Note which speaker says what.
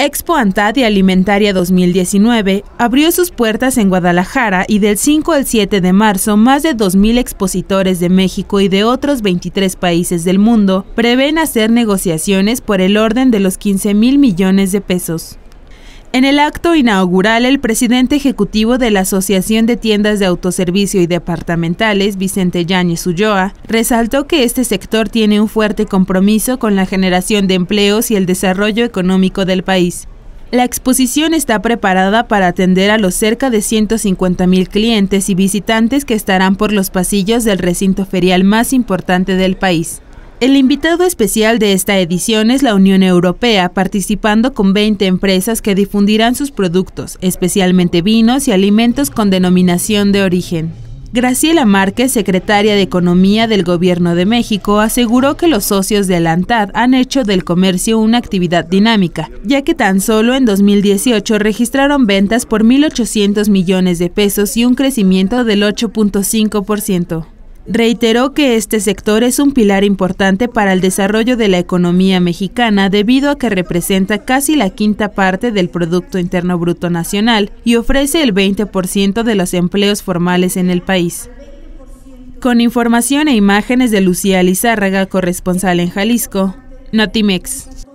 Speaker 1: Expo Antad y Alimentaria 2019 abrió sus puertas en Guadalajara y del 5 al 7 de marzo más de 2.000 expositores de México y de otros 23 países del mundo prevén hacer negociaciones por el orden de los 15 mil millones de pesos. En el acto inaugural, el presidente ejecutivo de la Asociación de Tiendas de Autoservicio y Departamentales, Vicente Yáñez Ulloa, resaltó que este sector tiene un fuerte compromiso con la generación de empleos y el desarrollo económico del país. La exposición está preparada para atender a los cerca de 150 mil clientes y visitantes que estarán por los pasillos del recinto ferial más importante del país. El invitado especial de esta edición es la Unión Europea, participando con 20 empresas que difundirán sus productos, especialmente vinos y alimentos con denominación de origen. Graciela Márquez, secretaria de Economía del Gobierno de México, aseguró que los socios de Alantad han hecho del comercio una actividad dinámica, ya que tan solo en 2018 registraron ventas por 1.800 millones de pesos y un crecimiento del 8.5%. Reiteró que este sector es un pilar importante para el desarrollo de la economía mexicana debido a que representa casi la quinta parte del Producto Interno Bruto Nacional y ofrece el 20% de los empleos formales en el país. Con información e imágenes de Lucía Lizárraga, corresponsal en Jalisco, Notimex.